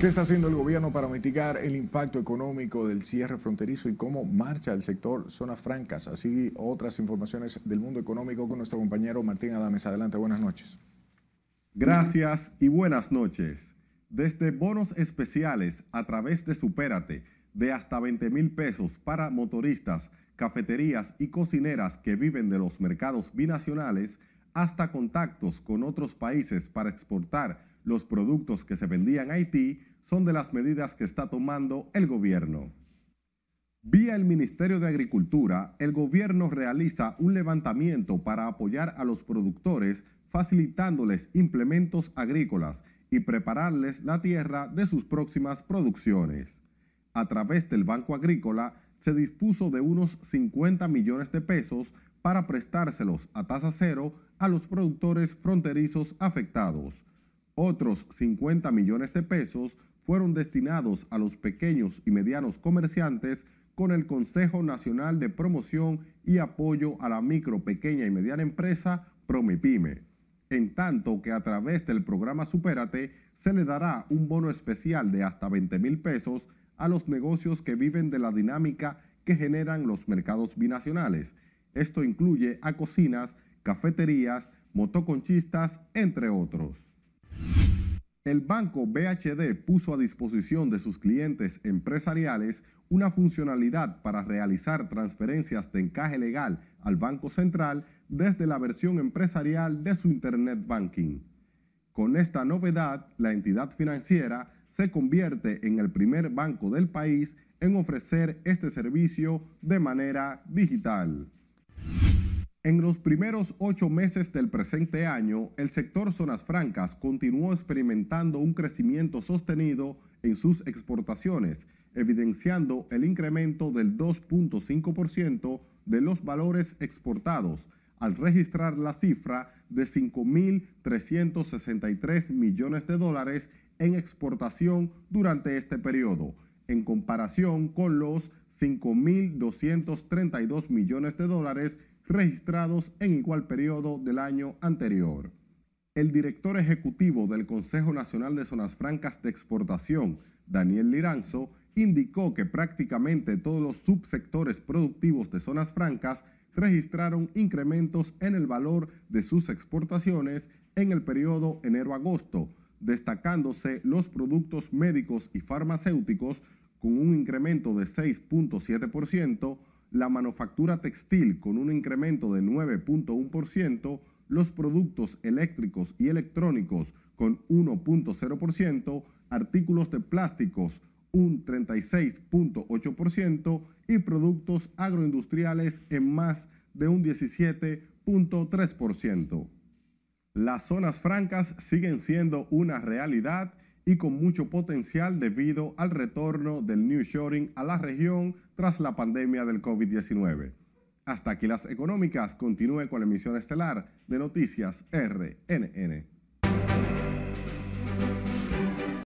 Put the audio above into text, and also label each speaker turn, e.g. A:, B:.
A: ¿Qué está haciendo el gobierno para mitigar el impacto económico del cierre fronterizo y cómo marcha el sector zonas francas? Así otras informaciones del mundo económico con nuestro compañero Martín Adames. Adelante, buenas noches. Gracias y buenas noches. Desde bonos especiales a través de Supérate de hasta 20 mil pesos para motoristas, cafeterías y cocineras que viven de los mercados binacionales, hasta contactos con otros países para exportar los productos que se vendían a Haití, son de las medidas que está tomando el gobierno. Vía el Ministerio de Agricultura, el gobierno realiza un levantamiento para apoyar a los productores facilitándoles implementos agrícolas y prepararles la tierra de sus próximas producciones. A través del Banco Agrícola se dispuso de unos 50 millones de pesos para prestárselos a tasa cero a los productores fronterizos afectados. Otros 50 millones de pesos fueron destinados a los pequeños y medianos comerciantes con el Consejo Nacional de Promoción y Apoyo a la Micro, Pequeña y Mediana Empresa, Promipyme. En tanto que a través del programa Supérate se le dará un bono especial de hasta 20 mil pesos a los negocios que viven de la dinámica que generan los mercados binacionales. Esto incluye a cocinas, cafeterías, motoconchistas, entre otros. El banco BHD puso a disposición de sus clientes empresariales una funcionalidad para realizar transferencias de encaje legal al Banco Central desde la versión empresarial de su Internet Banking. Con esta novedad, la entidad financiera se convierte en el primer banco del país en ofrecer este servicio de manera digital. En los primeros ocho meses del presente año, el sector Zonas Francas continuó experimentando un crecimiento sostenido en sus exportaciones, evidenciando el incremento del 2.5% de los valores exportados, al registrar la cifra de 5.363 millones de dólares en exportación durante este periodo, en comparación con los 5.232 millones de dólares registrados en igual periodo del año anterior. El director ejecutivo del Consejo Nacional de Zonas Francas de Exportación, Daniel Liranzo, indicó que prácticamente todos los subsectores productivos de zonas francas registraron incrementos en el valor de sus exportaciones en el periodo enero-agosto, destacándose los productos médicos y farmacéuticos con un incremento de 6.7%, la manufactura textil con un incremento de 9.1%, los productos eléctricos y electrónicos con 1.0%, artículos de plásticos un 36.8% y productos agroindustriales en más de un 17.3%. Las zonas francas siguen siendo una realidad y con mucho potencial debido al retorno del New Shoring a la región tras la pandemia del COVID-19. Hasta aquí las económicas. Continúe con la emisión estelar de Noticias RNN.